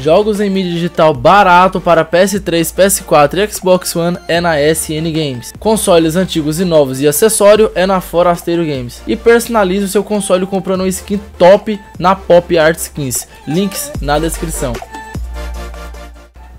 Jogos em mídia digital barato para PS3, PS4 e Xbox One é na SN Games. Consoles antigos e novos e acessório é na Forasteiro Games. E personalize o seu console comprando um skin top na Pop Art Skins. Links na descrição.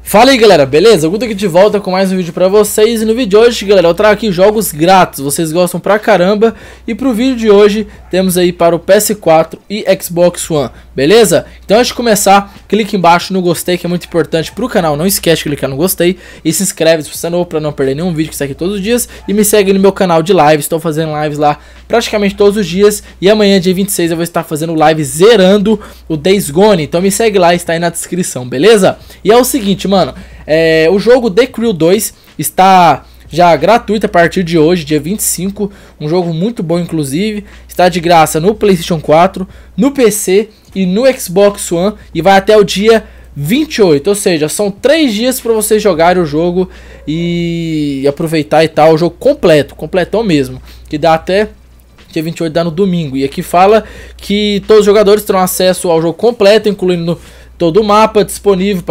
Fala aí galera, beleza? Guto aqui de volta com mais um vídeo pra vocês E no vídeo de hoje, galera, eu trago aqui jogos grátis Vocês gostam pra caramba E pro vídeo de hoje, temos aí para o PS4 e Xbox One beleza? Então antes de começar, clique embaixo no gostei que é muito importante pro canal, não esquece de clicar no gostei e se inscreve se você é novo pra não perder nenhum vídeo que sai aqui todos os dias e me segue no meu canal de lives. estou fazendo lives lá praticamente todos os dias e amanhã dia 26 eu vou estar fazendo live zerando o Days Gone, então me segue lá, está aí na descrição, beleza? E é o seguinte, mano, é, o jogo The Crew 2 está já gratuita a partir de hoje, dia 25. Um jogo muito bom, inclusive. Está de graça no PlayStation 4, no PC e no Xbox One. E vai até o dia 28, ou seja, são três dias para vocês jogarem o jogo e aproveitar e tal. O jogo completo, completão mesmo. Que dá até dia 28 dá no domingo. E aqui fala que todos os jogadores terão acesso ao jogo completo, incluindo todo o mapa disponível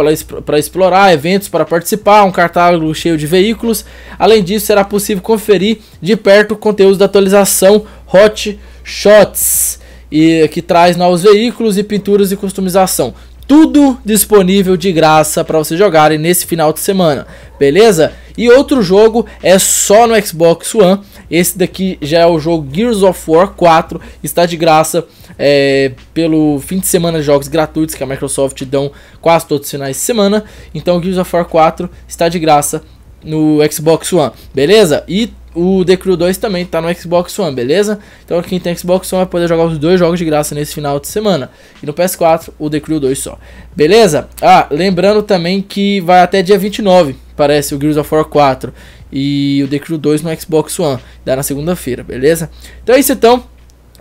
para explorar, eventos para participar, um catálogo cheio de veículos. Além disso, será possível conferir de perto o conteúdo da atualização Hot Shots, e, que traz novos veículos e pinturas e customização. Tudo disponível de graça para vocês jogarem nesse final de semana, beleza? E outro jogo é só no Xbox One esse daqui já é o jogo Gears of War 4, está de graça é, pelo fim de semana de jogos gratuitos que a Microsoft dão quase todos os finais de semana. Então Gears of War 4 está de graça no Xbox One, beleza? E o The Crew 2 também tá no Xbox One, beleza? Então quem tem Xbox One vai poder jogar os dois jogos de graça nesse final de semana. E no PS4, o The Crew 2 só. Beleza? Ah, lembrando também que vai até dia 29, parece, o Gears of War 4. E o The Crew 2 no Xbox One. Dá na segunda-feira, beleza? Então é isso então.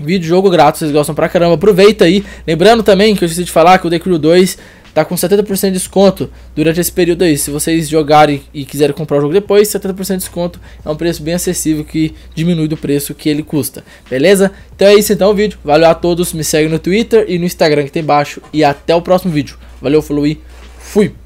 Vídeo jogo grátis, vocês gostam pra caramba. Aproveita aí. Lembrando também que eu esqueci de falar que o The Crew 2 Tá com 70% de desconto durante esse período aí. Se vocês jogarem e quiserem comprar o jogo depois, 70% de desconto é um preço bem acessível que diminui do preço que ele custa. Beleza? Então é isso então o vídeo. Valeu a todos, me segue no Twitter e no Instagram que tem embaixo. E até o próximo vídeo. Valeu, falou e fui!